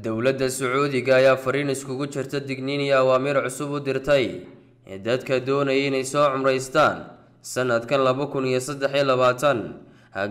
dowladda sacuudiga ayaa fariin iskugu jirta digniin iyo awaamiir cusub u dirtay dadka doonaya inay soo cumraystaan sanadkan laba kun iyo saddex iyo labaatan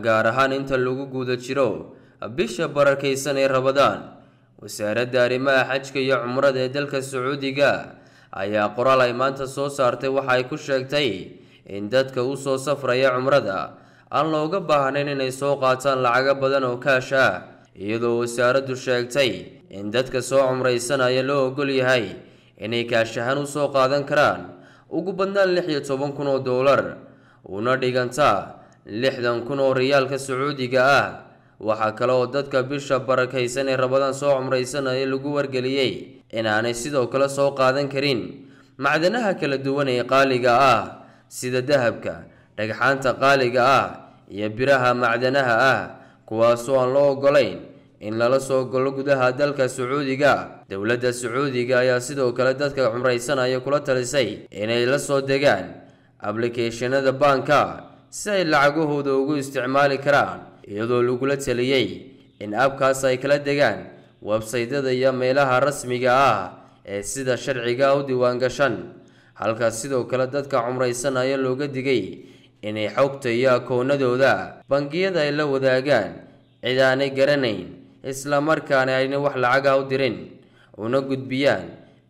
gaar ahaan inta lagu guda jiro bisha barakaysan ee rabadaan wasaaradda arrimaha xajka iyo cumrada ee dalka sacuudiga ayaa qoraal ay maanta soo saartay waxa ay ku sheegtay in dadka u soo safraya cumrada aan looga baahnayn inay soo qaataan lacago badan oo kaash ah iyadoo wasaaraddu sheegtay in dadka soo cumraysanaya loo ogol yahay inay kaashahaan u soo qaadan karaan ugu badnaan lix iyo toban kun oo doolar una dhiganta lixdan kun oo riyaalka sacuudiga ah waxaa kale oo dadka bisha barakaysan ee rabadan soo cumraysanaya lagu wargeliyey inaanay sidoo kale soo qaadan karin macdanaha kala duwan ee qaaliga ah sida dahabka dhagxaanta qaaliga ah iyo biraha macdanaha ah kuwaasoo aan loo ogolayn in lala soo galo gudaha dalka sacuudiga dowladda sacuudiga ayaa sidoo kale dadka cumraysanaya kula talisay inay la soo degaan ablicathonada baanka si ay lacagahooda ugu isticmaali karaan iyadoo lagula taliyey in abkaas ay kala degaan websaydada iyo meelaha rasmiga ah ee sida sharciga u diiwaangashan halkaas sidoo kale dadka cumraysanaya looga digay inay xogta iyo akoonadooda bangiyada ay la wadaagaan cid aanay garanayn isla markaana ayna wax lacagaa ah u dirin una gudbiyaan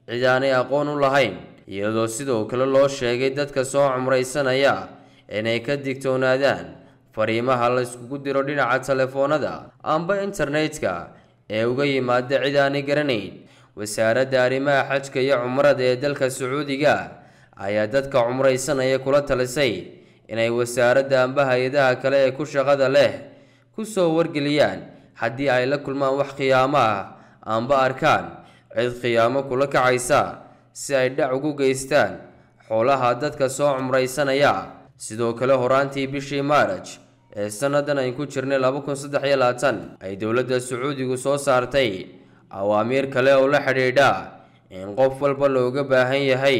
cid aanay aqoon u lahayn iyadoo sidoo kale loo sheegay dadka soo cumraysanaya inay ka digtoonaadaan fariimaha la iskugu diro dhinaca telefoonada amba internetka ee uga yimaada cid aanay garanayn wasaaradda arrimaha xajka iyo cumrada ee dalka sacuudiga ayaa dadka cumraysanaya kula talisay inay wasaaradda amba hay-adaha kale ee ku shaqada leh ku soo wargeliyaan haddii ay la kulmaan wax khiyaamo ah aanba arkaan cid khiyaamo kula kacaysa si ay dhac ugu geystaan xoolaha dadka soo cumraysanaya sidoo kale horaantii bishii maaraj ee sannadan ayn ku jirnay laba ay dowladda sacuudigu soo saartay awaamiir kale oo la xidhiidha in qof walba looga baahan yahay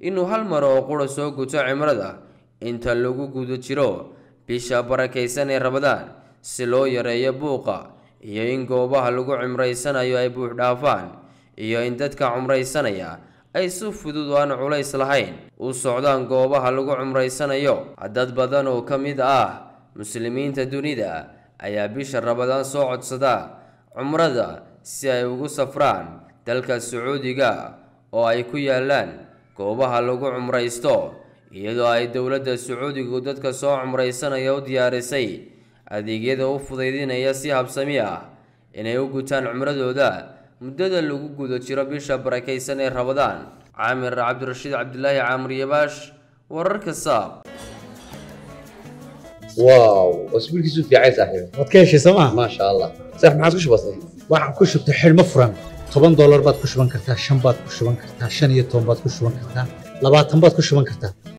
inuu hal mar oo qura soo guto cimrada inta lagu guda jiro bisha barakaysan ee rabadaan si loo yareeyo buuqa iyo in goobaha lagu cumraysanayo ay buux dhaafaan iyo in dadka cumraysanaya ay si fudud aan culays lahayn u socdaan goobaha lagu cumraysanayo dad badan oo ka mid ah muslimiinta dunida ayaa bisha rabadaan soo codsada cumrada si ay ugu safraan dalka sacuudiga oo ay ku yaalaan goobaha lagu cumraysto iyadoo ay dowladda sacuudigu dadka soo cumraysanaya u diyaarisay adeegyada u fudaydinaya si habsami ah inay u gutaan cumradooda muddada lagu guda jiro bisha barakaysan ee rabadaan caamir cabdirashiid cabdilaahi caamir yabaash wararka saab